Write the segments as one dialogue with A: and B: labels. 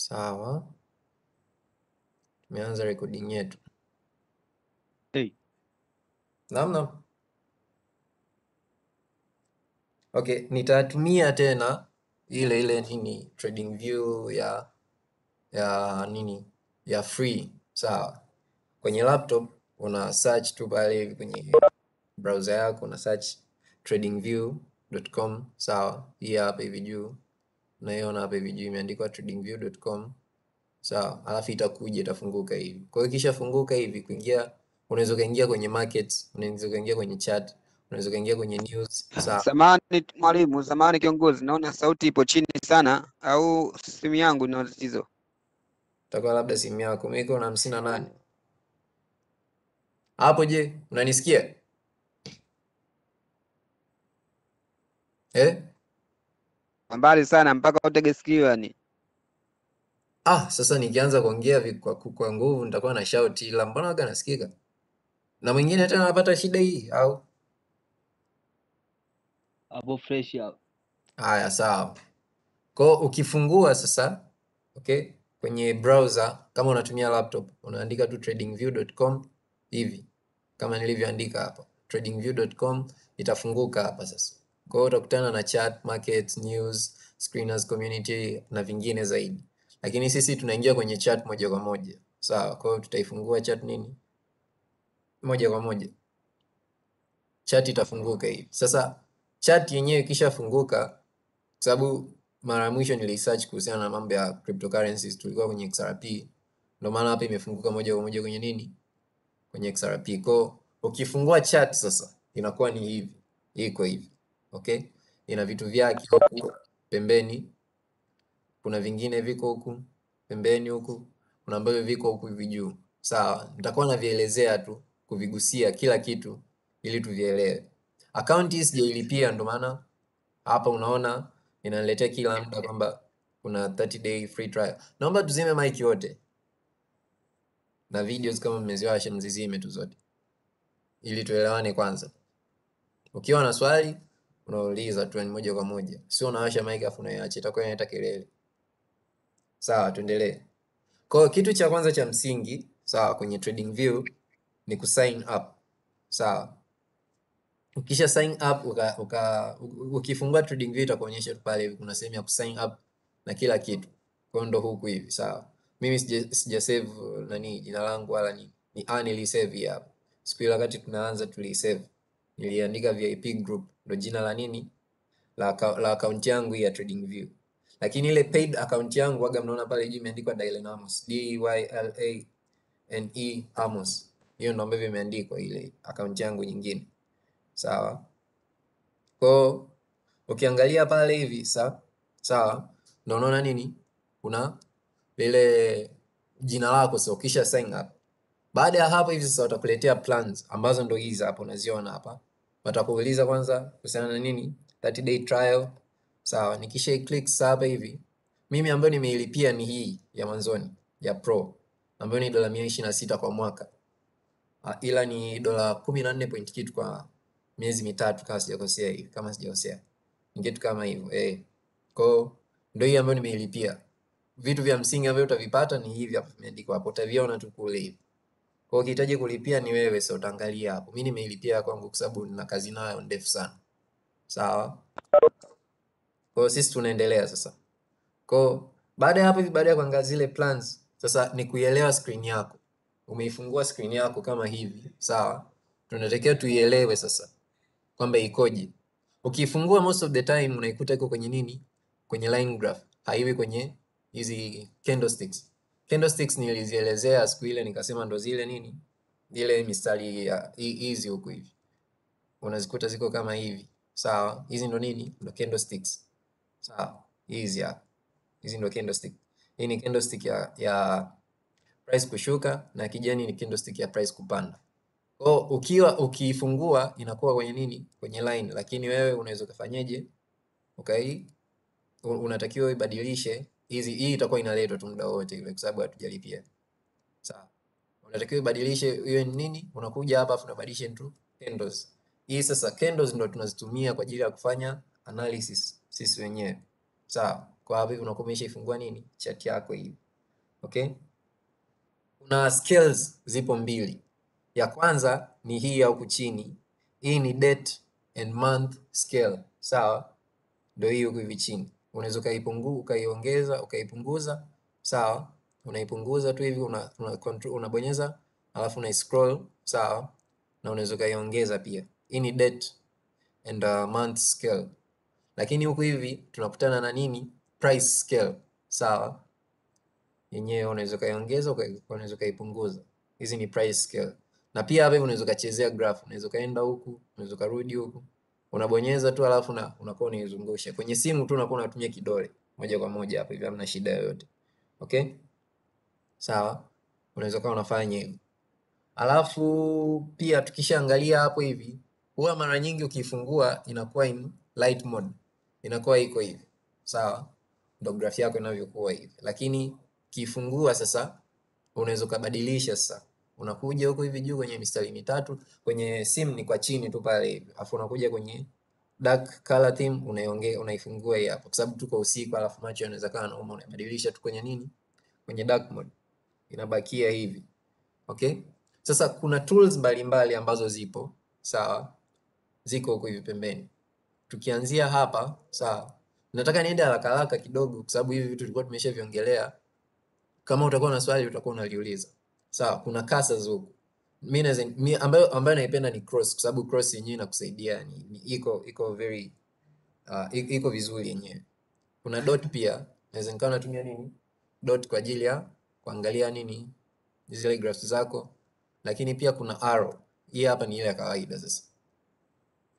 A: Sawa, tumeanza recording yetu. Hey. Namna. Okay, nitatumia tena ile ile nini trading view ya ya nini ya free sawa. Kwenye laptop una search tu pale kwenye browser yako una search tradingview.com sawa, hii hapa hivi juu unaiona hapa hivi juu imeandikwa tradingview.com sawa. Alafu itakuja itafunguka hivi. Kwa hiyo kisha funguka hivi, kuingia unaweza kaingia kwenye market, unaweza kaingia kwenye chat, unaweza kaingia kwenye news sawa. Zamani mwalimu, zamani kiongozi, naona sauti ipo chini sana, au simu yangu ina tatizo? Itakuwa labda simu yako. miko na hamsini na nane hapo. Je, unanisikia eh? mbali sana mpaka utege sikio yani. Ah, sasa nikianza kuongea kwa, kwa nguvu nitakuwa na shout ila mbona waga nasikika na mwingine hata anapata shida hii au hapo fresh hapo. Haya, sawa. Kwa ukifungua sasa, okay, kwenye browser kama unatumia laptop unaandika tu tradingview.com hivi kama nilivyoandika hapa tradingview.com, itafunguka hapa sasa kwa hiyo utakutana na chat, market, news, screeners, community na vingine zaidi. Lakini sisi tunaingia kwenye chat moja kwa moja. Sawa, kwa hiyo tutaifungua chat nini? Moja kwa moja. Chat itafunguka hivi. Sasa chat yenyewe ikishafunguka sababu mara ya mwisho nilisearch kuhusiana na mambo ya cryptocurrencies tulikuwa kwenye XRP. Ndio maana hapa imefunguka moja kwa moja kwenye nini? Kwenye XRP. Kwa ukifungua chat sasa inakuwa ni hivi. Iko hivi okay? Ina vitu vyake huku pembeni, kuna vingine viko huku pembeni huku, kuna ambavyo viko huku hivi juu. Sawa, nitakuwa navielezea tu kuvigusia kila kitu ili tuvielewe. Akaunti hii sijailipia, ndo maana hapa unaona inaniletea kila muda kwamba kuna 30 day free trial. Naomba tuzime mic yote na videos kama mmeziwasha, mzizime tu zote ili tuelewane kwanza. Ukiwa na swali unauliza tu ni yaani moja kwa moja, sio unawasha mic afu unaiacha, itakuwa inaleta kelele. Sawa, tuendelee. Kwa hiyo kitu cha kwanza cha msingi sawa, kwenye trading view ni ku sign up. Sawa, ukisha sign up uka, uka, ukifungua trading view itakuonyesha tu pale kuna sehemu ya ku sign up na kila kitu. Kwa hiyo ndo huku hivi sawa. Mimi sija, sija save nani jina langu wala ni, ni anilisave save hapa. Siku ile wakati tunaanza tulisave niliandika VIP group ndo jina la nini la, la account yangu ya trading view lakini ile paid account yangu waga, mnaona pale juu imeandikwa Dylan Amos, D Y L A N E Amos, hiyo ndio ambavyo imeandikwa ile account yangu nyingine, sawa. Kwa ukiangalia pale hivi sa sawa, ndio unaona nini, kuna ile jina lako sio kisha sign up, baada ya hapo hivi sasa watakuletea plans ambazo ndio hizi hapo unaziona hapa watakuuliza kwanza kuhusiana na nini 30 day trial sawa. Nikisha click hapa hivi, mimi ambayo nimeilipia ni hii ya mwanzoni ya pro ambayo ni dola mia ishirini na sita kwa mwaka uh, ila ni dola kumi na nne point kitu kwa miezi mitatu kama sijakosea hivi, kama sijakosea ni kitu kama hivyo eh. Kwa ndio hii ambayo nimeilipia. Vitu vya msingi ambavyo utavipata ni hivi hapa vimeandikwa hapo, utaviona tu kule hivi. Kwa ukihitaji kulipia ni wewe sasa, utaangalia hapo. Mimi nimeilipia kwangu kwa sababu nina kazi nayo ndefu sana. Sawa? Kwa sisi tunaendelea sasa. Kwa baada ya hapo hivi, baada ya kuangalia zile plans, sasa ni kuielewa screen yako. Umeifungua screen yako kama hivi, sawa? Tunatakiwa tuielewe sasa kwamba ikoje. ukifungua most of the time unaikuta iko kwenye nini? Kwenye line graph, haiwi kwenye hizi candlesticks tendo sticks nilizielezea siku ile nikasema ndo zile nini ile mistari ya hizi huku hivi unazikuta ziko kama hivi sawa. Hizi ndo nini, ndo kendo sticks sawa. Hizi hapa, hizi ndo kendo stick Hii ni kendo stick ya, ya price kushuka na kijani ni kendo stick ya price kupanda. Kwa ukiwa ukiifungua inakuwa kwenye nini, kwenye line, lakini wewe unaweza ukafanyeje? Okay, unatakiwa ibadilishe hizi hii itakuwa inaletwa tu muda wote ile, kwa sababu hatujalipia. Sawa, unatakiwa ibadilishe hiyo nini, unakuja hapa afu unabadilisha tu candles hii. Sasa candles ndio tunazitumia kwa ajili ya kufanya analysis sisi wenyewe. Sawa, kwa hivyo hivi unakuwa umeshaifungua nini chart yako hii. okay. Kuna scales zipo mbili, ya kwanza ni hii ya huku chini, hii ni date and month scale. Sawa, ndio hii huku hivi chini unaweza ukaiongeza ukaipunguza, sawa. Unaipunguza tu hivi una, una control, unabonyeza alafu una scroll sawa, na unaweza ukaiongeza pia. Hii ni date and uh, month scale, lakini huku hivi tunakutana na nini? Price scale, sawa. Yenyewe unaweza ukaiongeza unaweza ukaipunguza. Hizi ni price scale, na pia hapa unaweza ukachezea graph, unaweza ukaenda huku, unaweza ukarudi huku unabonyeza tu alafu na unakuwa unaizungusha. Kwenye simu tu unakuwa unatumia kidole moja kwa moja hapo, hivi hamna shida yoyote. Okay, sawa, unaweza kuwa unafanya hivyo. Alafu pia tukishaangalia hapo hivi, huwa mara nyingi ukifungua inakuwa in light mode, inakuwa iko hivi, sawa, ndio grafi yako inavyokuwa hivi, lakini kifungua sasa, unaweza kubadilisha sasa unakuja huko hivi juu kwenye mistari mitatu, kwenye sim ni kwa chini tu pale hivi, afu unakuja kwenye dark color theme unaiongea, unaifungua hii hapa, kwa sababu tuko usiku, alafu macho yanaweza kana nauma, unabadilisha tu kwenye nini, kwenye dark mode inabakia hivi. Okay, sasa kuna tools mbalimbali mbali ambazo zipo sawa, ziko huko hivi pembeni. Tukianzia hapa sawa, nataka niende haraka haraka kidogo, kwa sababu hivi vitu tulikuwa tumeshaviongelea. Kama utakuwa na swali utakuwa unaliuliza. Sawa, so, kuna kasa huku. mi naweza ambayo ambayo naipenda ni cross kwa sababu cross yenyewe inakusaidia ni, ni iko iko very uh, iko vizuri yenyewe. Kuna dot pia naweza nikawa natumia nini? Dot kwa ajili ya kuangalia nini? Zile graphs zako. Lakini pia kuna arrow. Hii hapa ni ile ya kawaida sasa.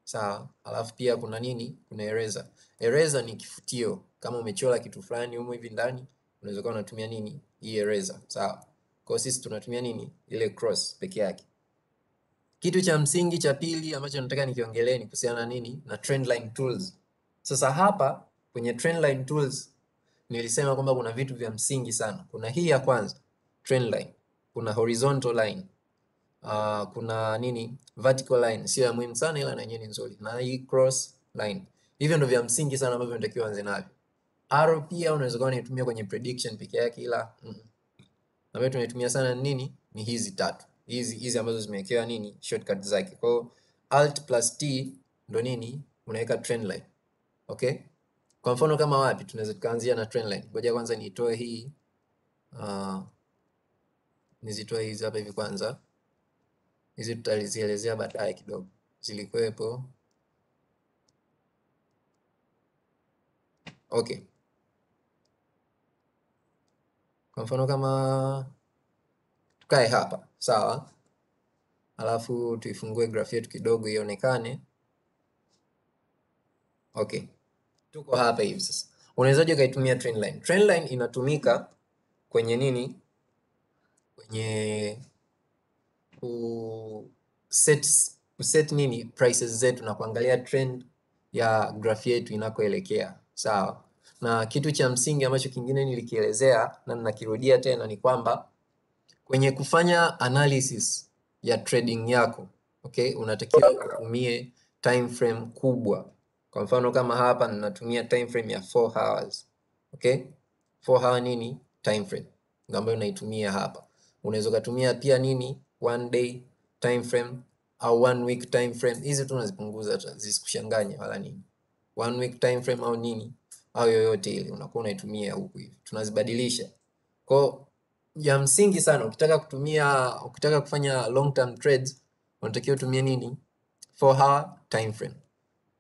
A: Sawa. so, Alafu pia kuna nini? Kuna eraser. Eraser ni kifutio. Kama umechora kitu fulani humo hivi ndani, unaweza kuwa unatumia nini? Hii eraser. Sawa. so, kwa sisi tunatumia nini? Ile cross peke yake. Kitu cha msingi cha pili ambacho nataka nikiongelee ni kuhusiana na nini? Na trendline tools. Sasa hapa kwenye trendline tools nilisema kwamba kuna vitu vya msingi sana. Kuna hii ya kwanza trendline, kuna horizontal line. Uh, kuna nini vertical line, sio ya muhimu sana ila na yenyewe ni nzuri, na hii cross line. Hivyo ndio vya msingi sana ambavyo natakiwa anze navyo. Arrow pia unaweza kuwa kutumia kwenye prediction peke yake ila mm -mm ambayo tunaitumia sana nini ni hizi tatu hizi hizi ambazo zimewekewa nini shortcut zake. Kwa alt plus t ndo nini unaweka trend line. Okay? Kwa mfano kama wapi tunaweza tukaanzia na trend line. Ngoja kwanza niitoe hii uh, nizitoe hizi hapa hivi kwanza. Hizi tutazielezea baadaye kidogo. Zilikuwepo. Okay. Kwa mfano kama tukae hapa sawa, alafu tuifungue grafu yetu kidogo ionekane. Okay, tuko hapa hivi sasa. Unawezaje ukaitumia trend line? Trend line inatumika kwenye nini? Kwenye ku set, ku set nini prices zetu na kuangalia trend ya grafu yetu inakoelekea, sawa. Na kitu cha msingi ambacho kingine nilikielezea na ninakirudia tena ni kwamba kwenye kufanya analysis ya trading yako okay, unatakiwa utumie time frame kubwa. Kwa mfano kama hapa ninatumia time frame ya 4 hours okay, 4 hour nini time frame ambayo unaitumia hapa. Unaweza ukatumia pia nini one day time frame au one week time frame. Hizi tu unazipunguza zisikushanganyi wala nini, one week time frame au nini au yoyote ile unakuwa unaitumia huku hivi, tunazibadilisha kwa Ya msingi sana, ukitaka kutumia, ukitaka kufanya long term trades unatakiwa utumie nini? for hour time frame.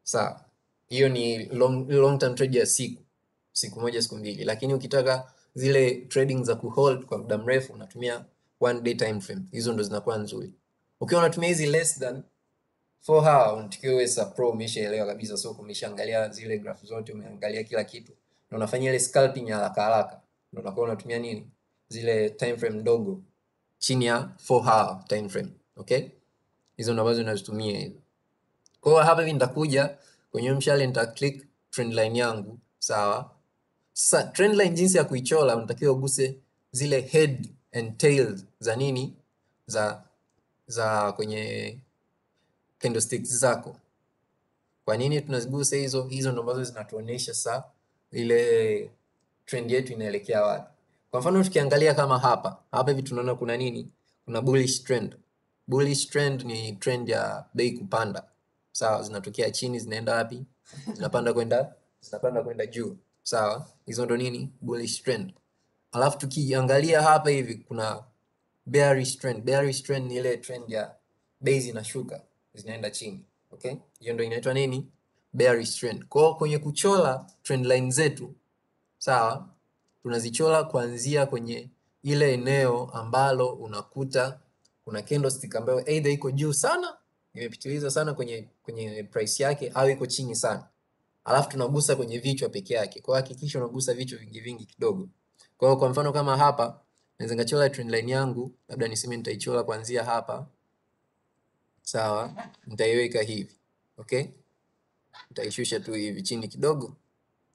A: Sawa, hiyo ni long, long term trade ya siku siku moja siku mbili, lakini ukitaka zile trading za kuhold kwa muda mrefu unatumia one day time frame. Hizo ndo zinakuwa nzuri. Ukiwa unatumia hizi less than So hawa unatakiwa uwe sa pro, umeshaelewa kabisa soko, umeshaangalia zile graph zote, umeangalia kila kitu na unafanya ile scalping ya haraka haraka, ndio unakuwa unatumia nini zile time frame ndogo chini ya 4 hour time frame. Okay, hizo ndo ambazo unazitumia hizo. Kwa hiyo hapa hivi nitakuja kwenye mshale, nita click trend line yangu, sawa. Sasa trend line, jinsi ya kuichora, unatakiwa uguse zile head and tail za nini za za kwenye candle sticks zako. Kwa nini tunazigusa hizo? Hizo ndo ambazo zinatuonesha sa ile trend yetu inaelekea wapi. Kwa mfano tukiangalia kama hapa hapa hivi tunaona kuna nini? Kuna bullish trend. Bullish trend ni trend ya bei kupanda, sawa. Zinatokea chini zinaenda wapi? Zinapanda kwenda zinapanda kwenda juu, sawa. Hizo ndo nini? Bullish trend. Alafu tukiangalia hapa hivi kuna bearish trend. Bearish trend ni ile trend ya bei zinashuka zinaenda chini. Okay? Hiyo ndio inaitwa nini? Bearish trend. Kwa hiyo kwenye kuchora trend line zetu, sawa? Tunazichora kuanzia kwenye ile eneo ambalo unakuta kuna candlestick ambayo either iko juu sana, imepitiliza sana kwenye kwenye price yake au iko chini sana. Alafu tunagusa kwenye vichwa peke yake. Kwa hakikisha unagusa vichwa vingi vingi kidogo. Kwa kwa mfano kama hapa, naweza nikachora trend line yangu, labda niseme nitaichora kuanzia hapa sawa, nitaiweka hivi okay, nitaishusha tu hivi chini kidogo,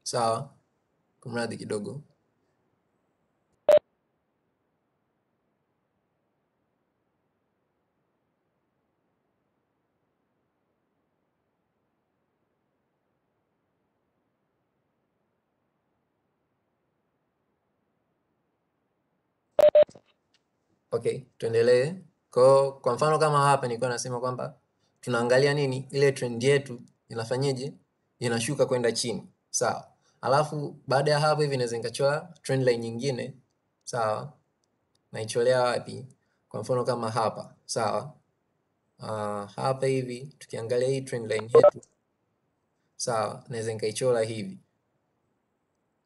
A: sawa, kumradi kidogo Okay, tuendelee kwao kwa mfano kama hapa nilikuwa nasema kwamba tunaangalia nini, ile trend yetu inafanyeje, inashuka kwenda chini, sawa. Alafu baada ya hapo hivi naweza nikachoa trend line nyingine, sawa. Naicholea wapi? Kwa mfano kama hapa, sawa. Uh, hapa hivi tukiangalia hii trend line yetu, sawa, naweza nikaichola hivi,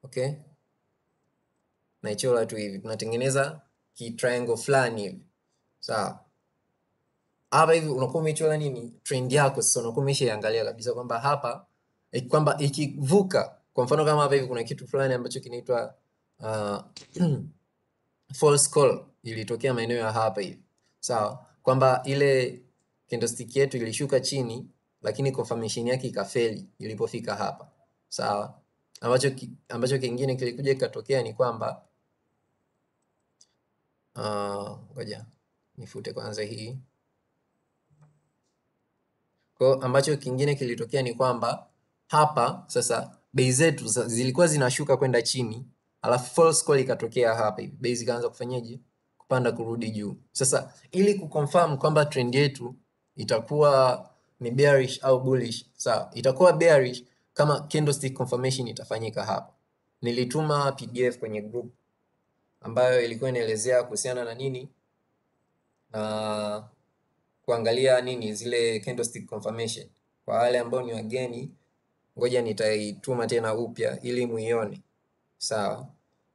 A: okay, naichola tu hivi, tunatengeneza ki triangle fulani hivi sawa hapa hivi unakuwa umechora nini trend yako sasa, unakuwa umeshaiangalia kabisa kwamba hapa eh, kwamba ikivuka, kwa mfano kama hapa hivi kuna kitu fulani ambacho kinaitwa uh, false call ilitokea maeneo ya hapa hivi sawa, kwamba ile candlestick yetu ilishuka chini, lakini confirmation yake ikafeli ilipofika hapa sawa. Ambacho ambacho kingine kilikuja kikatokea ni kwamba uh, ngoja uh, nifute kwanza hii. Kwa ambacho kingine kilitokea ni kwamba hapa sasa bei zetu zilikuwa zinashuka kwenda chini, alafu false call ikatokea hapa hivi, bei zikaanza kufanyaje kupanda kurudi juu. Sasa ili kuconfirm kwamba trend yetu itakuwa ni bearish au bullish, sawa, itakuwa bearish kama candlestick confirmation itafanyika hapa. Nilituma PDF kwenye group ambayo ilikuwa inaelezea kuhusiana na nini na kuangalia nini zile candlestick confirmation. Kwa wale ambao ni wageni, ngoja nitaituma tena upya ili muione. Sawa,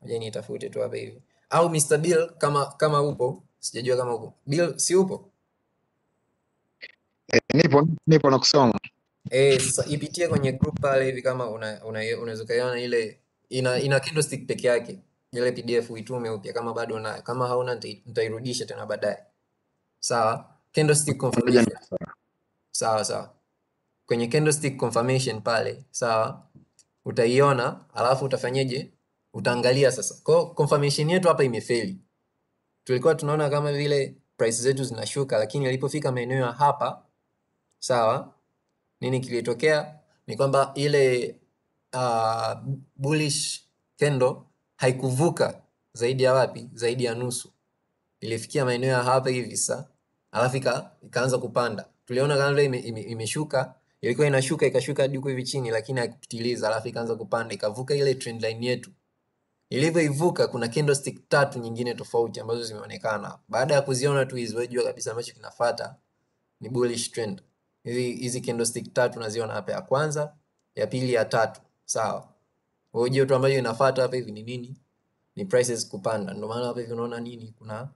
A: ngoja nitafute tu hapa hivi, au Mr Bill kama kama upo, sijajua kama upo Bill, si upo?
B: E, nipo nipo na kusoma
A: eh. Sasa ipitie kwenye group pale hivi, kama una unaweza ukaiona ile ina ina candlestick peke yake ile PDF, uitume upya kama bado una, kama hauna nitairudisha tena baadaye sawa candlestick confirmation sawa sawa kwenye candlestick confirmation pale sawa utaiona alafu utafanyeje utaangalia sasa kwa confirmation yetu hapa imefeli tulikuwa tunaona kama vile price zetu zinashuka lakini alipofika maeneo ya hapa sawa nini kilitokea ni kwamba ile uh, bullish candle haikuvuka zaidi ya wapi zaidi ya nusu ilifikia maeneo ya hapa hivi sasa alafu ikaanza kupanda. Tuliona kama vile imeshuka ime, ilikuwa inashuka ikashuka hadi hivi chini, lakini haikupitiliza, alafu ikaanza kupanda ikavuka ile trend line yetu. Ilivyoivuka kuna candlestick tatu nyingine tofauti ambazo zimeonekana. Baada ya kuziona tu hizo, jua kabisa ambacho kinafuata ni bullish trend. Hizi hizi candlestick tatu unaziona hapa, ya kwanza, ya pili, ya tatu, sawa. Wewe jua tu ambacho inafuata hapa hivi ni nini? Ni prices kupanda. Ndio maana hapa hivi unaona nini, kuna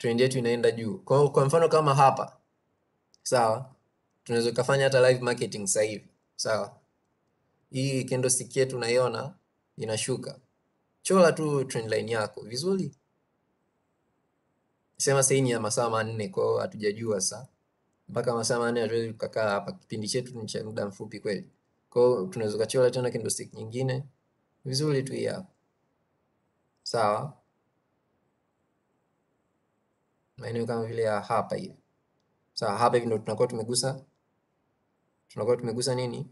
A: trend yetu inaenda juu. Kwa, kwa mfano kama hapa sawa, tunaweza kufanya hata live marketing sasa hivi sawa. Hii candlestick yetu naiona inashuka, chola tu trend line yako vizuri, sema sasa ni ya masaa manne, kwa hiyo hatujajua sasa mpaka masaa manne hatuwezi kukaa hapa, kipindi chetu ni cha muda mfupi kweli. Kwa hiyo tunaweza kuchora tena candlestick nyingine vizuri tu hapa, sawa so, maeneo kama vile ya hapa hivi. Sawa, hapa hivi ndio tunakuwa tumegusa tunakuwa tumegusa nini?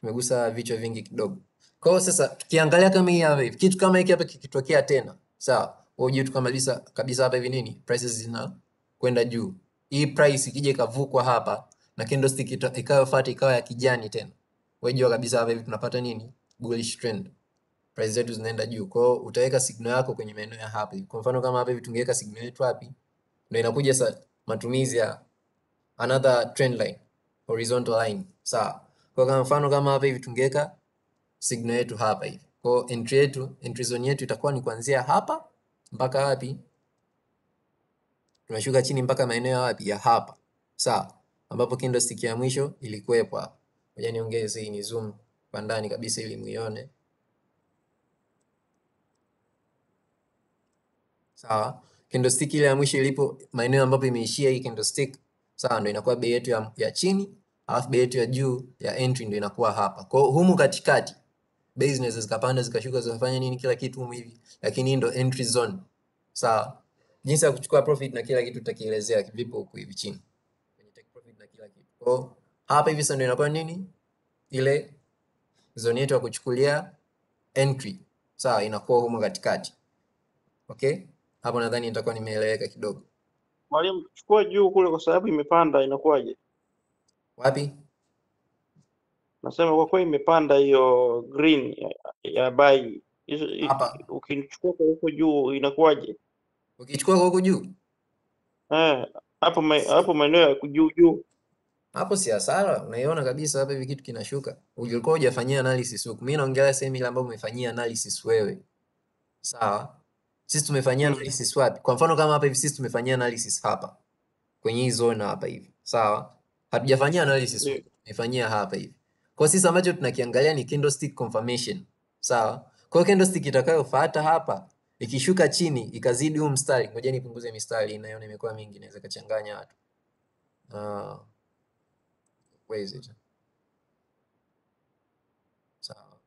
A: Tumegusa vichwa vingi kidogo. Kwa hiyo sasa tukiangalia kama hii hapa hivi, kitu kama hiki hapa kikitokea tena, sawa? Wewe unajua tukamaliza kabisa hapa hivi nini? Prices zina kwenda juu. Hii price ikija ikavukwa hapa na candlestick ikawa fati ikawa ya kijani tena. Wewe unajua kabisa hapa hivi tunapata nini? Bullish trend price zetu zinaenda juu. Kwa hiyo utaweka signal yako kwenye maeneo ya hapa. Kwa mfano kama hapa hivi tungeweka signal yetu wapi? Ndio inakuja sasa matumizi ya another trend line, horizontal line. Sawa. Kwa kama mfano kama hapa hivi tungeweka signal yetu hapa hivi. Kwa entry yetu, entry zone yetu itakuwa ni kuanzia hapa mpaka wapi? Tunashuka chini mpaka maeneo ya wapi? Ya hapa. Sawa. Ambapo candlestick ya mwisho ilikuwepo hapa. Ngoja niongeze hii ni zoom kwa ndani kabisa ili muione. sawa. Candlestick ile ya mwisho ilipo maeneo ambapo imeishia hii candlestick, sawa, ndio inakuwa bei yetu ya, ya chini, alafu bei yetu ya juu ya entry ndio inakuwa hapa. Kwa humu katikati bei zinaweza zikapanda zikashuka zikafanya nini kila kitu humu hivi, lakini hii ndio entry zone, sawa. Jinsi ya kuchukua profit na kila kitu tutakielezea vipo huku hivi chini kwenye take profit na kila kitu. Kwa hapa hivi sasa ndio inakuwa nini ile zone yetu ya kuchukulia entry, sawa, inakuwa humu katikati, okay. Hapo nadhani nitakuwa nimeeleweka kidogo.
B: Mwalimu, chukua juu kule, kwa sababu imepanda. Inakuwaje? Wapi? Nasema kwa kweli imepanda hiyo green ya, ya bai. Hapa. Ukichukua kwa huko juu inakuwaje?
A: Ukichukua kwa huko juu
B: eh, hapo hapo maeneo ya juu juu
A: hapo si hasara, unaiona kabisa hapa hivi kitu kinashuka. Ulikuwa hujafanyia analysis huku, mimi naongelea sehemu ile ambayo umefanyia analysis wewe, sawa? sisi tumefanyia mm. analysis wapi? Kwa mfano kama hapa hivi sisi tumefanyia analysis hapa kwenye hii zone hapa hivi, sawa? Hatujafanyia analysis yeah. Tumefanyia hapa hivi. Kwa sisi ambacho tunakiangalia ni candlestick confirmation, sawa? Kwa hiyo candlestick itakayofuata hapa ikishuka chini ikazidi huu mstari, ngoja nipunguze mistari inayoona imekuwa mingi, naweza kachanganya watu. Uh, where is it? Sawa,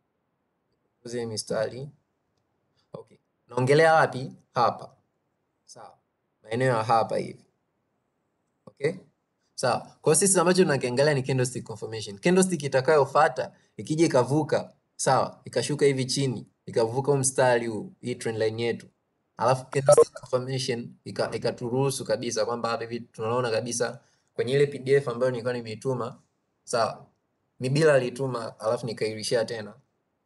A: punguze mistari Naongelea wapi? Hapa, sawa, maeneo ya hapa hivi, okay, sawa. Kwa hiyo sisi ambacho tunakiangalia ni candlestick confirmation. Candlestick itakayofuata ikija ikavuka, sawa, ikashuka hivi chini, ikavuka mstari huu, hii trend line yetu, alafu candlestick confirmation ikaturuhusu ika kabisa kwamba hapa hivi tunaona kabisa kwenye ile PDF ambayo nilikuwa nimeituma, sawa, ni bila alituma, alafu nikairishia tena,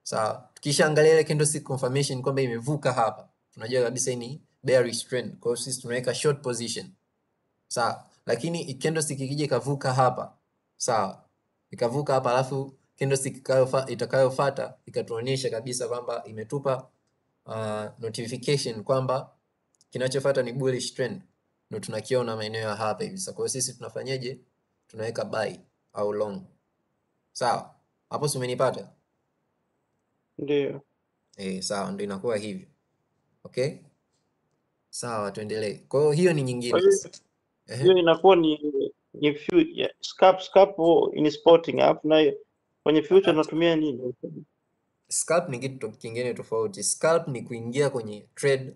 A: sawa kisha angalia ile candlestick confirmation kwamba imevuka hapa, tunajua kabisa hii ni bearish trend, kwa hiyo sisi tunaweka short position sawa. Lakini candlestick ikija ikavuka hapa sawa, ikavuka hapa alafu candlestick itakayofuata ikatuonyesha kabisa kwamba imetupa uh, notification kwamba kinachofuata ni bullish trend, ndio tunakiona maeneo ya hapa hivi sasa. Kwa hiyo sisi tunafanyaje? Tunaweka buy au long, sawa. Hapo simenipata umenipata? Ndiyo. Eh, sawa ndio inakuwa hivyo. Okay? Sawa tuendelee. Kwa hiyo hiyo ni nyingine.
B: hiyo inakuwa ni ni scap scap scalp ni sporting app na kwenye future tunatumia nini?
A: Scalp ni kitu kingine tofauti. Scalp ni kuingia kwenye trade,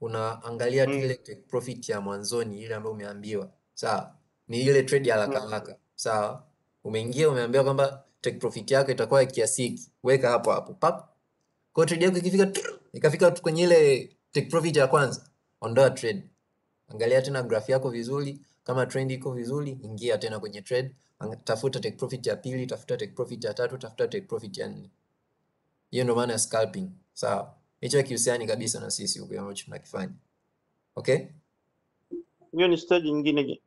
A: unaangalia mm. ile take profit ya mwanzoni, ile ambayo umeambiwa. Sawa, ni ile trade ya haraka Mm. haraka. Sawa, umeingia umeambiwa kwamba take profit yako itakuwa ya kiasi hiki, weka hapo hapo pap. Kwa trade yako ikifika ikafika kwenye ile take profit ya kwanza, ondoa trade, angalia tena graph yako vizuri, kama trend iko vizuri, ingia tena kwenye trade, tafuta take profit ya pili, tafuta take profit ya tatu, tafuta take profit ya nne. Hiyo ndio maana ya scalping, sawa? Hicho hakihusiani kabisa na sisi huko ambacho tunakifanya, okay? Hiyo ni stage nyingine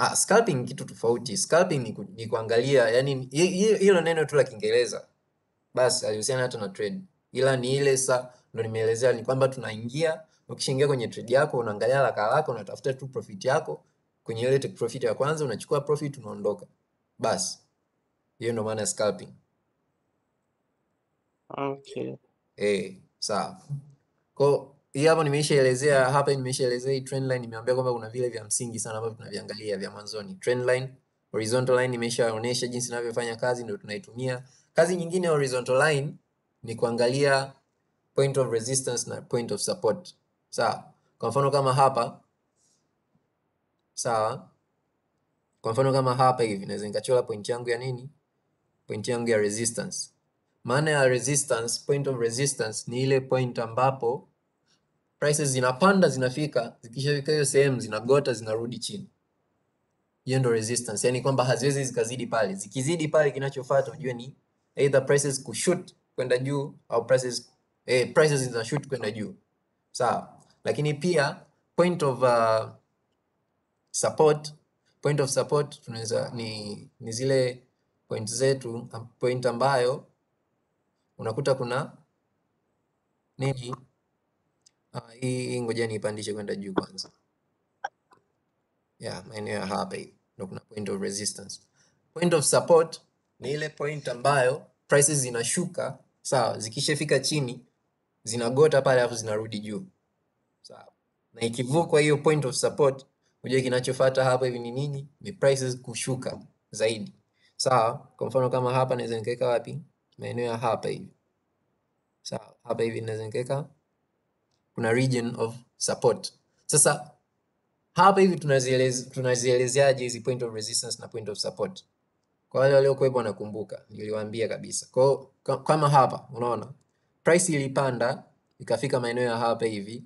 A: Ah, scalping kitu tofauti. Scalping ni, ku, ni kuangalia yani, hilo neno tu la Kiingereza basi alihusiana hata na trade, ila ni ile sa ndo nimeelezea ni kwamba tunaingia, ukishaingia kwenye trade yako unaangalia haraka haraka, unatafuta tu profit yako kwenye ile take profit ya kwanza, unachukua profit unaondoka, basi hiyo ndo maana scalping. Okay, eh, sawa. Kwa hii hapo nimeshaelezea hapa, nimeshaelezea hii trend line. Nimeambia kwamba kuna vile vya msingi sana ambavyo tunaviangalia vya mwanzoni. Trend line, horizontal line nimeshaonyesha jinsi inavyofanya kazi, ndio tunaitumia. Kazi nyingine horizontal line ni kuangalia point of resistance na point of support. Sawa, kwa mfano kama hapa, sawa. Kwa mfano kama hapa hivi, naweza nikachora point yangu ya nini, point yangu ya resistance. Maana ya resistance, point of resistance ni ile point ambapo prices zinapanda zinafika, zikishafika hiyo sehemu zinagota zinarudi chini. Hiyo ndio resistance, yani kwamba haziwezi zikazidi pale. Zikizidi pale, kinachofuata ujue ni either prices kushoot kwenda juu au prices eh, prices zinashoot kwenda juu, sawa. Lakini pia point of uh, support point of support tunaweza ni, ni zile point zetu, point ambayo unakuta kuna nini Ah, hii ngoja niipandishe kwenda juu kwanza yeah, maeneo ya hapa hivi ndio kuna point of resistance. Point of support ni ile point ambayo prices zinashuka sawa, zikishafika chini zinagota pale alafu zinarudi juu sawa, na ikivuka hiyo point of support, unajua kinachofuata hapa hivi ni nini? Ni prices kushuka zaidi sawa. Kwa mfano kama hapa naweza nikaweka wapi? Maeneo ya hapa hivi sawa, hapa hivi naweza nikaweka kuna region of support. Sasa hapa hivi tunazielezeaje tunazielezea hizi point of resistance na point of support? Kwa wale waliokuwepo wanakumbuka, niliwaambia kabisa. Kwa kama hapa unaona price ilipanda ikafika maeneo ya hapa hivi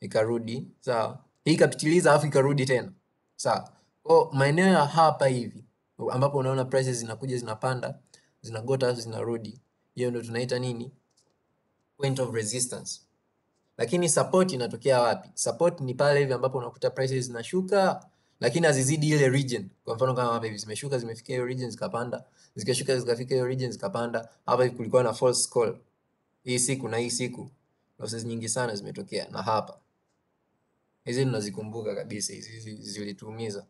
A: ikarudi, sawa. Hii ikapitiliza afu ikarudi tena, sawa. Kwa maeneo ya hapa hivi ambapo unaona prices zinakuja zinapanda zinagota zinarudi, hiyo ndio tunaita nini? Point of resistance. Lakini support inatokea wapi? Support ni pale hivi ambapo unakuta prices zinashuka lakini hazizidi ile region. Kwa mfano kama hapa hivi zimeshuka zimefikia hiyo region zikapanda, zikashuka zikafika hiyo region zikapanda. Hapa hivi kulikuwa na false call hii siku na hii siku, losses nyingi sana zimetokea, na hapa hizi tunazikumbuka kabisa, hizi zilituumiza.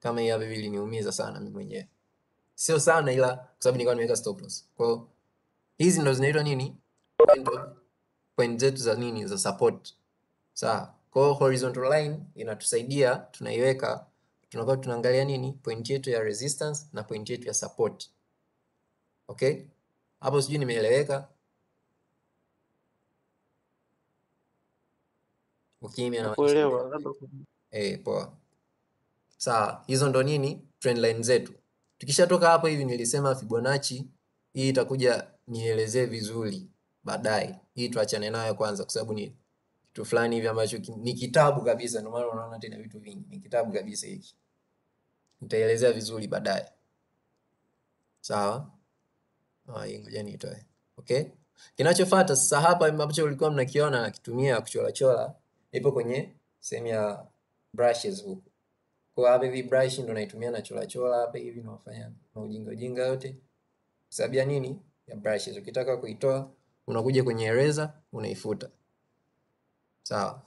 A: Kama hii hapa hivi iliniumiza sana mimi mwenyewe, sio sana, ila kwa sababu nilikuwa nimeweka stop loss. Kwa hiyo hizi ndo zinaitwa nini? point zetu za nini za support. Sawa? Kwa hiyo horizontal line inatusaidia tunaiweka, tunakuwa tunaangalia nini point yetu ya resistance na point yetu ya support. Okay? Hapo sijui nimeeleweka. Ukimya na kuelewa. Eh, poa. Sawa, hizo ndo nini trend line zetu. Tukishatoka hapo hivi nilisema Fibonacci hii itakuja nielezee vizuri baadaye hii tuachane nayo kwanza, kwa sababu ni kitu fulani hivi ambacho ni kitabu kabisa. Ndio maana unaona tena vitu vingi ni kitabu kabisa. Hiki nitaelezea vizuri baadaye, sawa? Ah, hii ngoja nitoe. Okay, kinachofuata sasa hapa ambacho ulikuwa mnakiona nakitumia kuchora chora, ipo kwenye sehemu ya brushes huko Kwa hapa hivi brush ndo naitumia na chora chora hapa hivi, nawafanya na ujinga ujinga yote sababu ya nini ya brushes. Ukitaka kuitoa unakuja kwenye eraser unaifuta, sawa,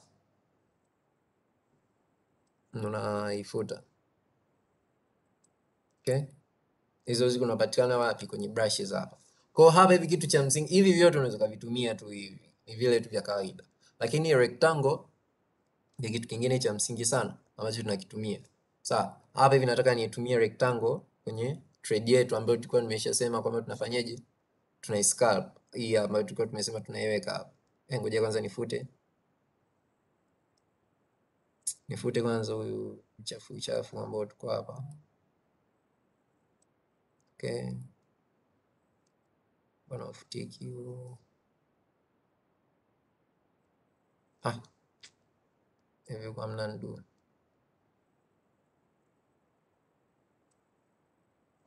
A: unaifuta okay. Hizo ziko unapatikana wapi? Kwenye brushes hapa. Kwa hapa hivi kitu cha msingi hivi vyote unaweza kuvitumia tu, hivi ni vile tu vya kawaida, lakini rectangle ni kitu kingine cha msingi sana ambacho tunakitumia. Sawa, hapa hivi nataka nitumie rectangle kwenye trade yetu ambayo tulikuwa nimeshasema kwamba tunafanyaje, tunaisculpt hii ambayo tulikuwa tumesema tunaiweka hapa. Eh, ngoja kwanza nifute, nifute kwanza huyu uchafu uchafu ambao tuko hapa. Okay, bwana ufutiki huo. Ah, Hivi kwa mna ndu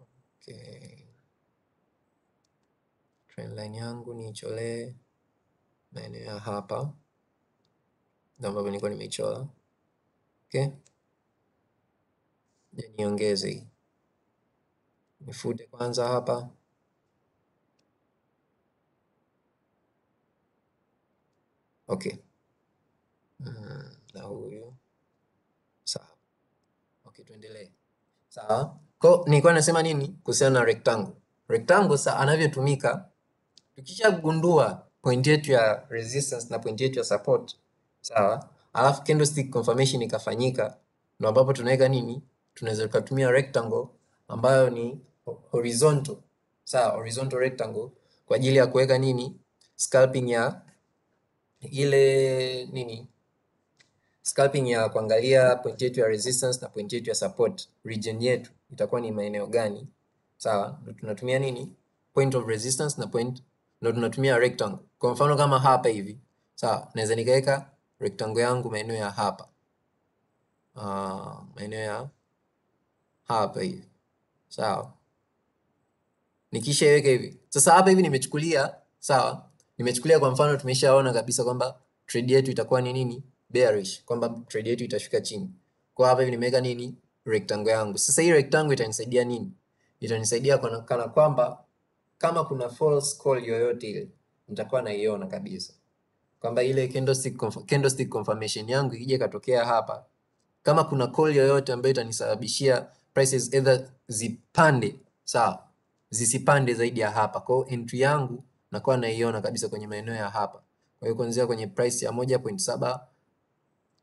A: okay line yangu niicholee maeneo ya hapa ndio ambavyo nilikuwa nimeichola okay. niongeze hii, nifute kwanza hapa okay. Mm, na huyu sawa okay, tuendelee sawa. Kwa nilikuwa nasema nini kuhusiana na rectangle. Rectangle sasa anavyotumika tukishagundua point yetu ya resistance na point yetu ya support sawa alafu candlestick confirmation ikafanyika ndo ambapo tunaweka nini tunaweza tukatumia rectangle ambayo ni horizontal sawa horizontal rectangle kwa ajili ya kuweka nini scalping ya ile nini scalping ya kuangalia point yetu ya resistance na point yetu ya support region yetu itakuwa ni maeneo gani sawa tunatumia nini point of resistance na point ndo tunatumia rectangle. Kwa mfano kama hapa hivi, sawa, naweza nikaweka rectangle yangu maeneo ya hapa uh, maeneo ya hapa hivi, sawa. Nikisha iweka hivi sasa, hapa hivi nimechukulia, sawa, nimechukulia kwa mfano, tumeshaona kabisa kwamba trade yetu itakuwa ni nini, bearish, kwamba trade yetu itashuka chini. Kwa hapa hivi nimeweka nini, rectangle yangu. Sasa hii rectangle itanisaidia nini? Itanisaidia kana kwamba kama kuna false call yoyote ile nitakuwa naiona kabisa kwamba ile candlestick, candlestick confirmation yangu ikija ikatokea hapa, kama kuna call yoyote ambayo itanisababishia prices either zipande sawa, zisipande zaidi ya hapa. Kwa entry yangu nakuwa naiona kabisa kwenye maeneo ya hapa. Kwa hiyo kuanzia kwenye price ya 1.7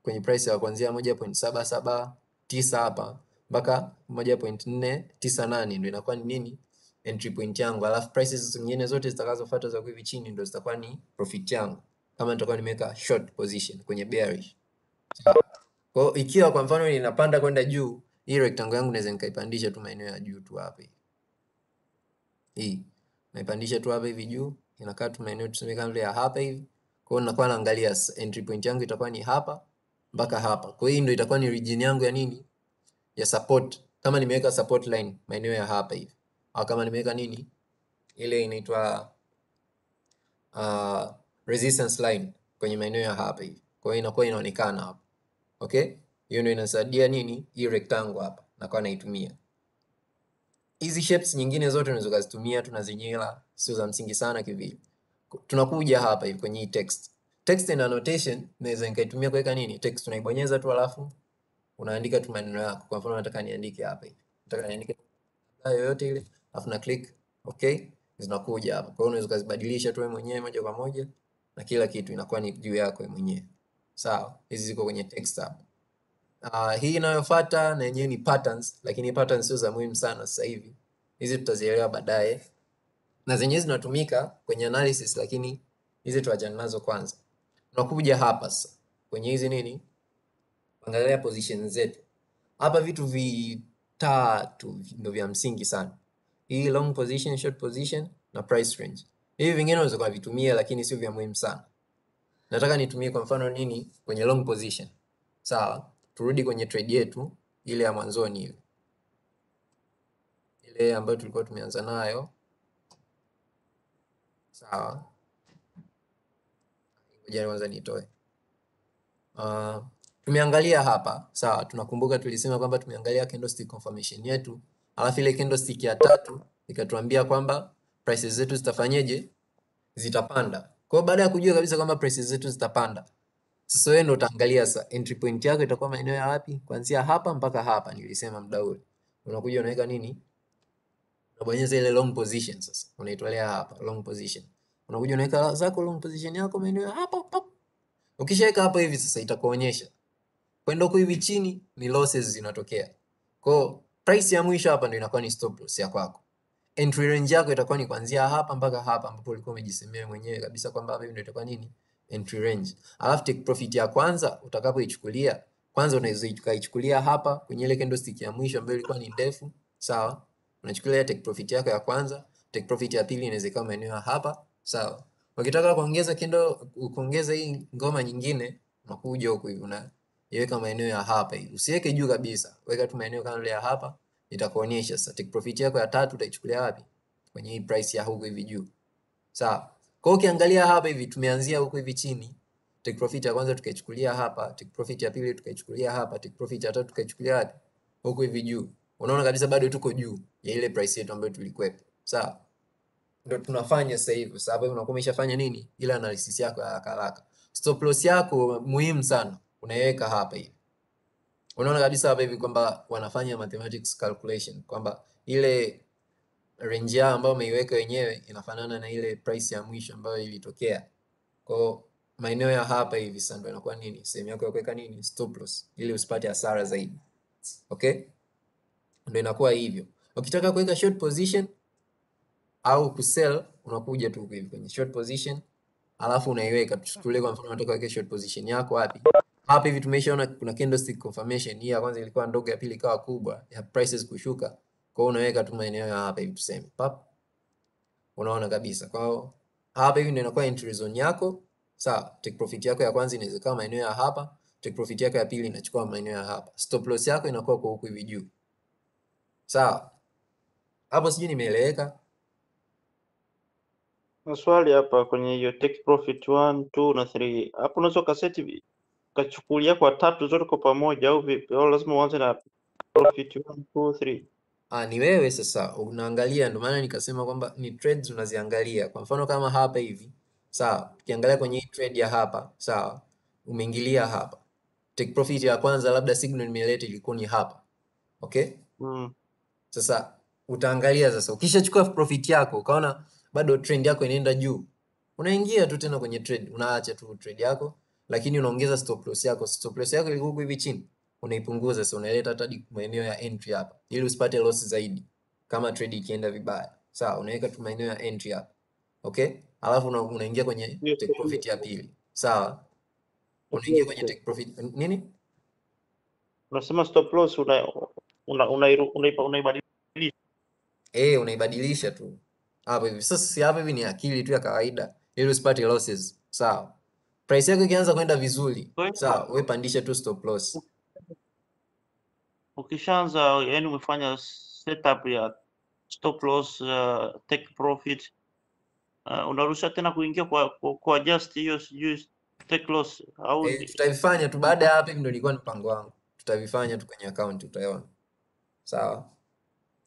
A: kwenye price ya kuanzia 1.779 hapa mpaka 1.498 ndio inakuwa ni nini entry point yangu, alafu prices zingine zote zitakazofuata za hivi chini ndo zitakuwa ni profit yangu, kama nitakuwa nimeweka short position kwenye bearish. Kwa ikiwa kwa mfano ninapanda kwenda juu, hii rectangle yangu naweza nikaipandisha tu maeneo ya juu tu hapa hivi, hii naipandisha tu hapa hivi juu, inakaa tu maeneo tuseme kama ya hapa hivi. Kwa hiyo nakuwa naangalia entry point yangu itakuwa ni hapa mpaka hapa. Kwa hiyo ndio itakuwa ni region yangu ya nini, ya support. Kama nimeweka support line maeneo ya hapa hivi au ah, kama nimeweka nini ile inaitwa uh, resistance line kwenye maeneo ya hapa hivi, kwa hiyo inakuwa inaonekana hapa. Okay, hiyo ndio inasaidia nini hii rectangle hapa, na kwa naitumia hizi shapes nyingine zote unaweza kuzitumia, tunazinyela sio za msingi sana kivile. Tunakuja hapa hivi kwenye hii text text and annotation, naweza nikaitumia kuweka nini text, unaibonyeza tu alafu unaandika tu maneno yako. Kwa mfano nataka niandike hapa hivi, nataka niandike yote ile alafu na click okay, zinakuja hapa. Kwa hiyo unaweza kuzibadilisha tu wewe mwenyewe moja kwa moja na kila kitu inakuwa ni juu yako wewe mwenyewe. Sawa, hizi ziko kwenye text tab. Uh, ah, hii inayofuata na yenyewe ni patterns, lakini patterns sio za muhimu sana sasa hivi. Hizi tutazielewa baadaye. Na zenyewe zinatumika kwenye analysis lakini hizi tuachane nazo kwanza. Tunakuja hapa sasa kwenye hizi nini? Angalia position zetu. Hapa vitu vitatu ndio vya msingi sana hii long position, short position na price range. Hivi vingine unaweza kuvitumia lakini sio vya muhimu sana. Nataka nitumie kwa mfano nini kwenye long position. Sawa, turudi kwenye trade yetu ile ya mwanzoni ile. Ile ambayo tulikuwa tumeanza nayo. Sawa. Ngoja kwanza nitoe. Uh, tumeangalia hapa sawa, tunakumbuka tulisema kwamba tumeangalia candlestick confirmation yetu alafu ile candlestick ya tatu ikatuambia kwamba prices zetu zitafanyeje, zitapanda. Kwa hiyo baada ya kujua kabisa kwamba prices zetu zitapanda, sasa wewe ndio utaangalia sasa entry point yako itakuwa maeneo ya wapi, kuanzia hapa mpaka hapa. Nilisema muda ule unakuja unaweka nini, unabonyeza ile long position. Sasa unaitolea hapa long position, unakuja unaweka zako long position yako maeneo ya hapa pap. Ukishaweka hapo hivi sasa, itakuonyesha kwenda huku hivi chini ni losses zinatokea kwao price ya mwisho hapa ndio inakuwa ni stop loss ya kwako. Entry range yako itakuwa ni kuanzia hapa mpaka hapa ambapo ulikuwa umejisemea mwenyewe kabisa kwamba hapa ndio itakuwa nini entry range. Alafu take profit ya kwanza utakapoichukulia, kwanza unaweza ukaichukulia hapa kwenye ile candlestick ya mwisho ambayo ilikuwa ni ndefu, sawa? Unachukulia take profit yako ya kwanza, take profit ya pili inaweza kama eneo hapa, sawa? Ukitaka kuongeza kendo kuongeza hii ngoma nyingine unakuja huku hivi una iweka maeneo ya hapa hivi. Usiweke juu kabisa. Weka tu maeneo kama ya hapa, itakuonyesha sasa take profit yako ya tatu utaichukulia wapi? Kwenye hii price ya huko hivi juu. Sawa. Kwa hiyo ukiangalia hapa hivi tumeanzia huko hivi chini. Take profit ya kwanza tukaichukulia hapa, take profit ya pili tukaichukulia hapa, take profit ya tatu tukaichukulia wapi? Huko hivi juu. Unaona kabisa bado tuko juu ya ile price yetu ambayo tulikuwepo. Sawa. Ndio tunafanya sasa hivi. Sasa hapo unakuwa umeshafanya nini? Ile analysis yako ya haraka haraka. Stop loss yako muhimu sana unaiweka hapa hivi. Unaona kabisa hapa hivi kwamba wanafanya mathematics calculation kwamba ile range yao ambayo umeiweka wenyewe inafanana na ile price ya mwisho ambayo ilitokea. Kwa maeneo ya hapa hivi sasa ndio inakuwa nini? Sehemu yako ya kuweka nini? Stop loss ili usipate hasara zaidi. Okay? Ndio inakuwa hivyo. Ukitaka kuweka short position au kusell unakuja tu hivi kwenye short position alafu unaiweka. Tuchukulie kwa mfano unataka kuweka short position yako wapi? hapa hivi tumeshaona kuna candlestick confirmation. Hii ya kwanza ilikuwa ndogo, ya pili ikawa kubwa, ya prices kushuka. Kwa hiyo unaweka tu maeneo ya hapa hivi tuseme. Pap. Unaona kabisa. Kwa hiyo hapa hivi ndio inakuwa entry zone yako. Sawa, take profit yako ya kwanza inaweza kama maeneo ya hapa, take profit yako ya pili inachukua maeneo ya hapa. Stop loss yako inakuwa kwa huku hivi juu. Sawa. Hapo sijui nimeeleweka.
B: Maswali hapa kwenye hiyo take profit 1, 2 na 3. Hapo unaweza kaseti ukachukulia kwa tatu zote kwa pamoja au vipi? Au
A: lazima uanze na profit 1 2 3? Ah, ni wewe sasa unaangalia, ndio maana nikasema kwamba ni trades unaziangalia. Kwa mfano kama hapa hivi, sawa, ukiangalia kwenye hii trade ya hapa, sawa, umeingilia hapa, take profit ya kwanza, labda signal nimeleta ilikuwa ni hapa, okay. Mm. Sasa utaangalia sasa, ukishachukua profit yako ukaona bado trend yako inaenda juu, unaingia tu tena kwenye trade, unaacha tu trade yako lakini unaongeza stop loss yako. Stop loss yako ilikuwa hivi chini, unaipunguza sasa, unaileta hata maeneo ya entry hapa, ili usipate loss zaidi kama trade ikienda vibaya. Sawa, unaweka tu maeneo ya entry hapa, okay. Alafu unaingia kwenye yes, take profit ya pili, sawa. Unaingia kwenye take profit nini? Unasema stop loss una una una, una, una eh, unaibadilisha tu hapo hivi. Sasa si hapo hivi, ni akili tu ya kawaida ili usipate losses, sawa price yako ikianza kwenda vizuri sawa, wewe pandisha tu stop loss.
B: Ukishaanza yani umefanya setup ya stop loss, uh, take profit uh, unaruhusiwa tena kuingia kwa kwa, kwa just hiyo sijui take loss au e, eh,
A: tutavifanya tu baada ya hapo. Ndio ilikuwa mpango wangu, tutavifanya tu kwenye account utaona. Sawa,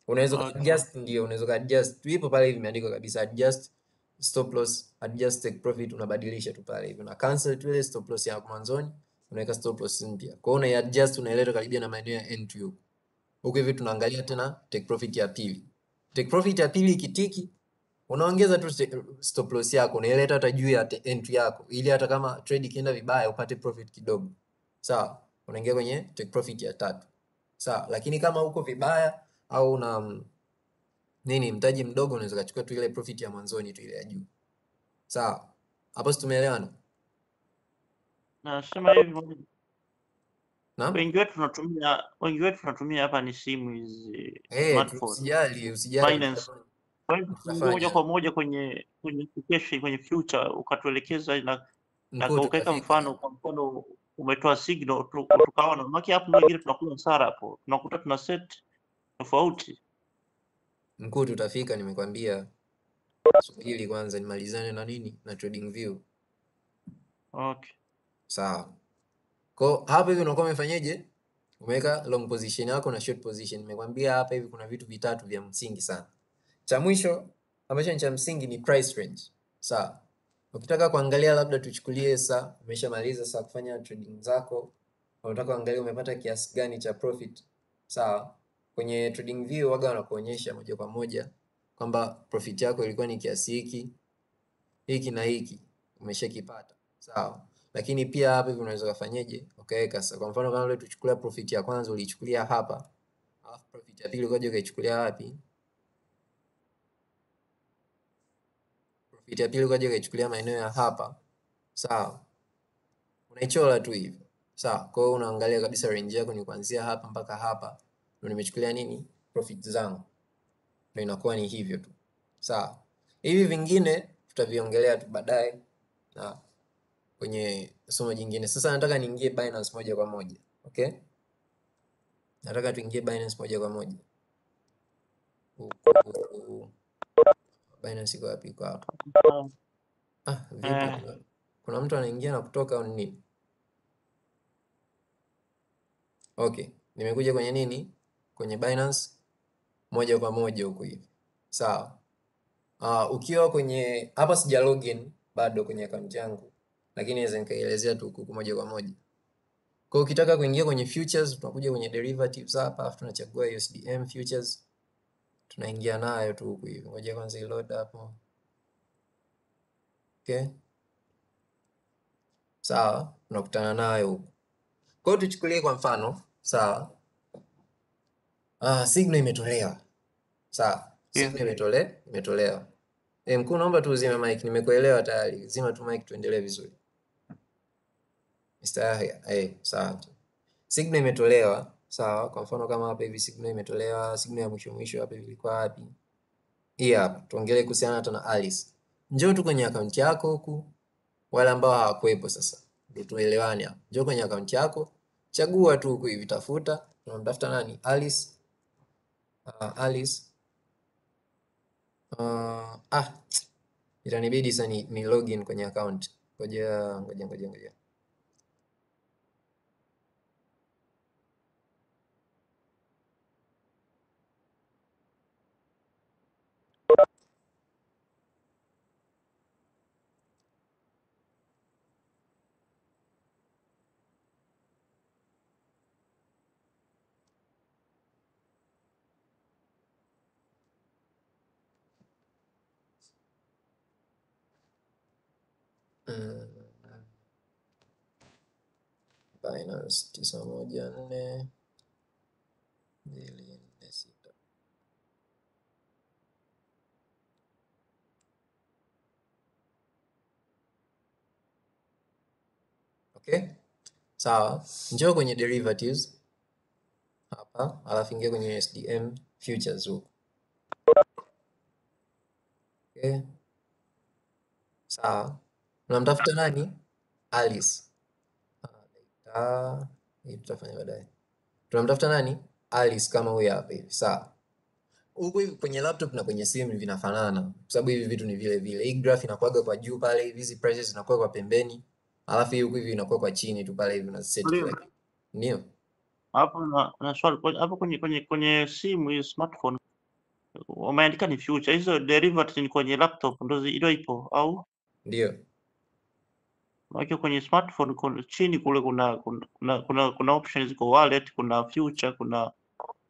A: unaweza okay. ndio unaweza adjust, ipo pale imeandikwa kabisa adjust stop loss adjusted profit unabadilisha tu pale hivyo, na cancel tu ile stop loss ya mwanzoni, unaweka stop loss mpya. Kwa hiyo una adjust, unaeleta karibia na maeneo ya entry huko huko. Hivi tunaangalia tena take profit ya pili. Take profit ya pili ikitiki, unaongeza tu stop loss yako, unaeleta hata juu ya entry yako, ili hata kama trade ikienda vibaya upate profit kidogo, sawa. Unaingia kwenye take profit ya tatu, sawa. Lakini kama uko vibaya au una nini mtaji mdogo unaweza kachukua tu ile profit ya mwanzoni tu ile ya juu. Sawa. Hapo si tumeelewana? Nasema hivi na? Wengi wetu tunatumia
B: wengi wetu tunatumia hapa ni simu hizi hey, eh, smartphone. Usijali, usijali. Binance. Moja kwa moja kwenye kwenye application kwenye future ukatuelekeza na
A: na ukaweka
B: mfano kwa mfano umetoa signal tu tukaona maki hapo ndio ingine tunakuwa hasara hapo. Tunakuta tuna set tofauti.
A: Mkuu, tutafika, nimekwambia. Subiri kwanza nimalizane na nini na trading view Okay. Sawa. Kwa hapa hivi unakuwa umefanyaje? Umeweka long position yako na short position. Nimekwambia hapa hivi kuna vitu vitatu vya msingi sana. Cha mwisho ambacho ni cha msingi ni price range. Sawa. Ukitaka kuangalia labda tuchukulie sasa umeshamaliza sasa kufanya trading zako, unataka kuangalia umepata kiasi gani cha profit. Sawa. Kwenye trading view waga wanakuonyesha moja kwa moja kwamba profit yako ilikuwa ni kiasi hiki hiki na hiki, umeshakipata sawa. Lakini pia hapa hivi unaweza kufanyaje? Ukaweka sasa, kwa mfano kama ile tuchukulia profit ya kwanza ulichukulia hapa, alafu profit ya pili ukaje ukaichukulia wapi? Profit ya pili ukaje ukaichukulia maeneo ya hapa, sawa. unaichola tu hivi, sawa. Kwa hiyo unaangalia kabisa range yako ni kuanzia hapa mpaka hapa nimechukulia nini profit zangu, ndio inakuwa ni hivyo tu. Sawa, hivi vingine tutaviongelea tu baadaye na kwenye somo jingine. Sasa nataka niingie Binance moja kwa moja okay? Nataka tuingie Binance moja kwa moja. Binance iko wapi? Iko hapa. Ah, vipi? Eh. Kuna mtu anaingia na kutoka au nini? Okay, nimekuja kwenye nini kwenye Binance moja kwa moja huku hivi, sawa. Ah, Uh, ukiwa kwenye hapa, sija login bado kwenye account yangu, lakini naweza nikaelezea tu huku moja kwa moja. Kwa ukitaka kuingia kwenye futures, tunakuja kwenye derivatives hapa, afu tunachagua USDM futures, tunaingia nayo tu huku hivi. Ngoja kwanza load hapo, okay. Sawa, tunakutana nayo huku. Kwa hiyo tuchukulie kwa mfano, sawa Ah, signal imetolewa. Sawa. Yeah. Signal imetole, imetolewa. Eh, mkuu naomba tu uzime mic. Nimekuelewa tayari. Zima tu mic tuendelee vizuri. Mr. Yahya. Eh, sawa. Signal imetolewa. Sawa. Kwa mfano kama hapa hivi signal imetolewa, signal ya mwisho mwisho hapa ilikuwa wapi? Hii hapa. Tuongelee kuhusiana na Alice. Njoo tu kwenye account yako huku. Wale ambao hawakuepo sasa. Ndio tuelewane hapa. Njoo kwenye account yako. Chagua tu huku hivi tafuta. Tunamtafuta nani? Alice. Alice. Uh, ah, itanibidi sasa ni, ni login kwenye account. Ngoja ngoja ngoja ngoja. tisa moja nne mbili nne sita. Okay, sawa. Njoo kwenye derivatives hapa, alafu ingia kwenye SDM futures huko. Okay, sawa. Unamtafuta nani? Alice. A, ah, hii tutafanya baadaye. Tunamtafuta nani? Alice kama huyu hapa hivi. Sawa. Huko hivi kwenye laptop na kwenye simu vinafanana kwa sababu hivi vitu ni vile vile. Hii graph inakuwa kwa juu pale hivi, hizi prices zinakuwa kwa pembeni. Alafu hii huko hivi inakuwa kwa chini tu pale hivi na set like. Ndio. Hapo na,
B: na swali hapo kwenye kwenye kwenye simu hii smartphone wameandika ni future. Hizo derivative ni kwenye laptop ndio ndio ipo au? Ndio. Maana kwenye smartphone kuna chini kule kuna kuna kuna, kuna kuna options kwa wallet, kuna future, kuna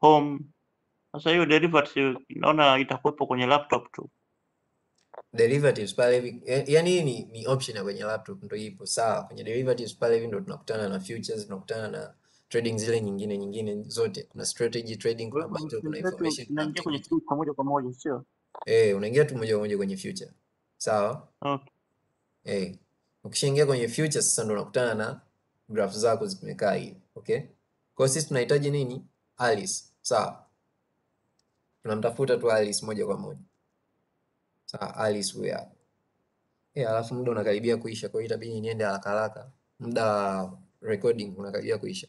B: home. Sasa hiyo derivatives naona itakuwepo kwenye laptop
A: tu. Derivatives pale hivi yani ni, ni option ya kwenye laptop ndio ipo sawa. Kwenye derivatives pale hivi ndio tunakutana na futures, tunakutana na trading zile nyingine nyingine zote. Kuna strategy trading, kuna buy kuna information. Unaingia kwenye futures moja kwa moja, sio? Eh, unaingia tu moja kwa moja kwenye future. Sawa? Okay. Eh. Ukishaingia kwenye future sasa ndo unakutana na graph zako zimekaa hivi. Okay? Kwa hiyo sisi tunahitaji nini? Alice. Sawa. Tunamtafuta tu Alice moja kwa moja. Sawa, Alice huyu hapa. Eh, alafu muda unakaribia kuisha, kwa hiyo itabidi niende haraka haraka. Muda recording unakaribia kuisha.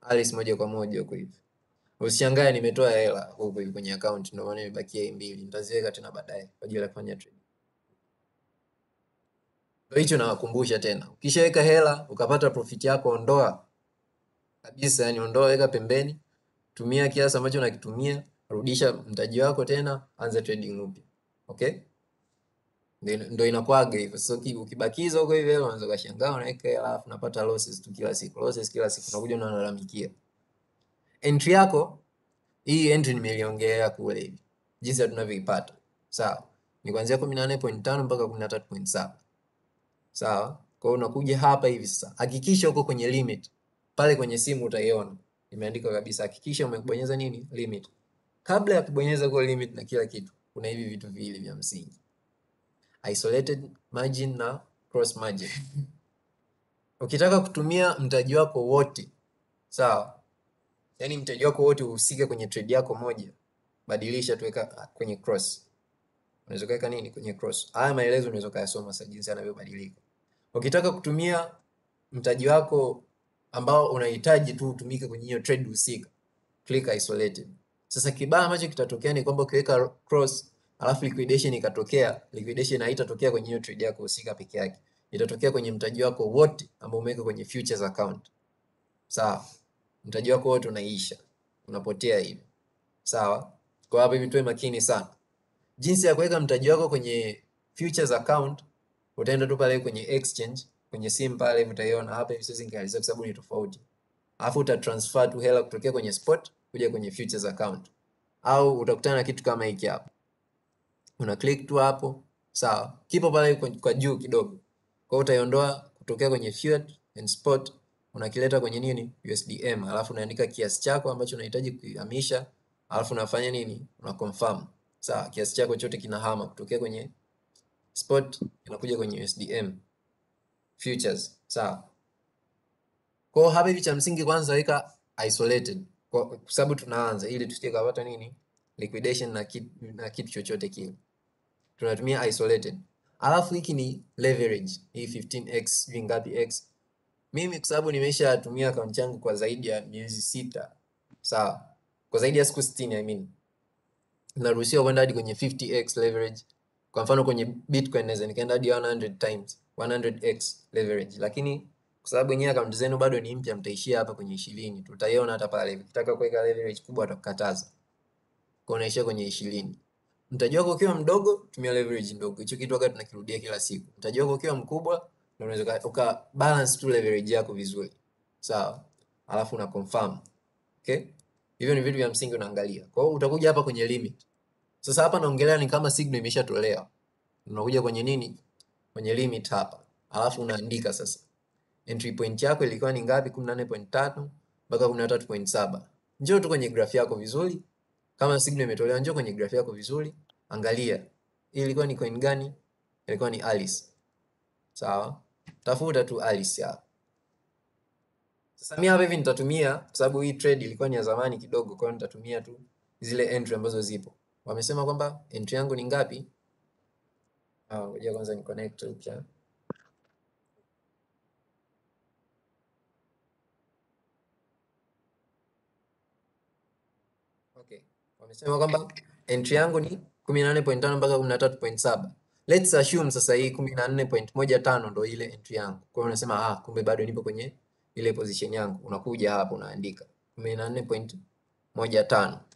A: Alice moja kwa moja huko hivi. Usishangae nimetoa hela huko hivi kwenye account, ndio maana imebakia hii mbili. Nitaziweka tena baadaye kwa ajili ya kufanya trade. Ndio hicho nawakumbusha tena, ukishaweka hela ukapata profit yako, ondoa kabisa, yani ondoa, weka pembeni, tumia kiasi ambacho unakitumia, rudisha mtaji wako tena, anza trading upya. Okay, ndio inakuaga hivyo. Sasa ukibakiza huko hivyo, unaanza kushangaa, unaweka hela alafu unapata losses tu kila siku, losses kila siku, unakuja unalalamikia entry yako. Hii entry nimeliongelea kule hivi, jinsi tunavyoipata sawa, ni kuanzia 14.5 mpaka 13.7. Sawa? Kwa hiyo unakuja hapa hivi sasa. Hakikisha uko kwenye limit. Pale kwenye simu utaiona. Imeandikwa kabisa hakikisha umebonyeza nini? Limit. Kabla ya kubonyeza kwa limit na kila kitu, kuna hivi vitu viwili vya msingi. Isolated margin na cross margin. Ukitaka kutumia mtaji wako wote, sawa? yani mtaji wako wote uhusike kwenye trade yako moja. Badilisha tuweka ah, kwenye cross. Unaweza kuweka nini kwenye cross? Haya maelezo unaweza kuyasoma sasa jinsi yanavyobadilika. Ukitaka kutumia mtaji wako ambao unahitaji tu utumike kwenye hiyo trade husika, click isolated. Sasa kibaya ambacho kitatokea ni kwamba ukiweka cross alafu liquidation ikatokea, liquidation haitatokea kwenye hiyo trade yako husika peke yake, itatokea kwenye mtaji wako wote ambao umeweka kwenye futures account. Sawa, mtaji wako wote unaisha, unapotea hivi. Sawa, kwa hapo hivi tuwe makini sana jinsi ya kuweka mtaji wako kwenye futures account utaenda tu pale kwenye exchange kwenye simu pale utaiona hapa hivi, siwezi nikaelezea kwa sababu ni tofauti. Alafu uta transfer tu hela kutokea kwenye spot kuja kwenye futures account, au utakutana na kitu kama hiki hapa. Una click tu hapo, sawa, kipo pale kwa juu kidogo. Kwa hiyo utaiondoa kutokea kwenye fiat and spot, unakileta kwenye nini, USDM, alafu unaandika kiasi chako ambacho unahitaji kuhamisha, alafu unafanya nini, una confirm. Sawa, kiasi chako chote kinahama kutokea kwenye spot inakuja kwenye USDM futures, sawa. Kwa hapa hivi cha msingi kwanza weka isolated kwa sababu tunaanza ili tusije kupata nini liquidation na kitu na kitu chochote kile. Tunatumia isolated. Alafu hiki ni leverage. Hii 15x vingapi x? Mimi kwa sababu nimeshatumia account yangu kwa zaidi ya miezi sita. Sawa. Kwa zaidi ya siku 60 I mean. Naruhusiwa kwenda hadi kwenye 50x leverage. Kwa mfano kwenye Bitcoin naweza nikaenda hadi 100 times 100x leverage, lakini kwa sababu yenyewe account zenu bado ni mpya, mtaishia hapa kwenye 20 tutaiona hata pale, ukitaka kuweka leverage kubwa atakukataza, kwa unaishia kwenye 20.
B: mtajua kwa ukiwa
A: mdogo, tumia leverage ndogo. Hicho kitu wakati tunakirudia kila siku. mtajua kwa ukiwa mkubwa, ndio unaweza uka balance tu leverage yako vizuri, sawa, alafu una confirm. Okay, hivyo ni vitu vya msingi unaangalia. Kwa hiyo utakuja hapa kwenye limit sasa hapa naongelea ni kama signal imeshatolewa, unakuja kwenye nini, kwenye limit hapa, alafu unaandika sasa entry point yako ilikuwa ni ngapi? 14.5 mpaka 13.7. Njoo tu kwenye graph yako vizuri, kama signal imetolewa, njoo kwenye graph yako vizuri, angalia hii ilikuwa ni coin gani? Ilikuwa ni Alice, sawa? Tafuta tu Alice hapa. Sasa mimi hapa hivi nitatumia, kwa sababu hii trade ilikuwa ni ya zamani kidogo, kwa hiyo nitatumia tu zile entry ambazo zipo wamesema kwamba entry yangu ni ngapi? Ah, ngoja kwanza ni connect upya. Okay, wamesema kwamba entry yangu ni 14.5 mpaka 13.7. Let's assume sasa hii 14.15 ndo ile entry yangu. Kwa hiyo unasema ah, kumbe bado nipo kwenye ile position yangu. Unakuja hapo unaandika 14.15